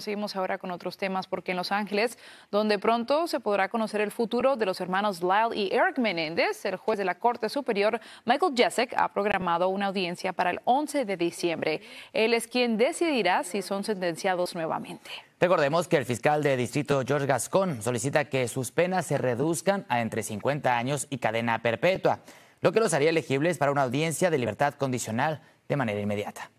seguimos ahora con otros temas porque en Los Ángeles, donde pronto se podrá conocer el futuro de los hermanos Lyle y Eric Menéndez, el juez de la Corte Superior Michael Jessek ha programado una audiencia para el 11 de diciembre. Él es quien decidirá si son sentenciados nuevamente. Recordemos que el fiscal de distrito George Gascón solicita que sus penas se reduzcan a entre 50 años y cadena perpetua, lo que los haría elegibles para una audiencia de libertad condicional de manera inmediata.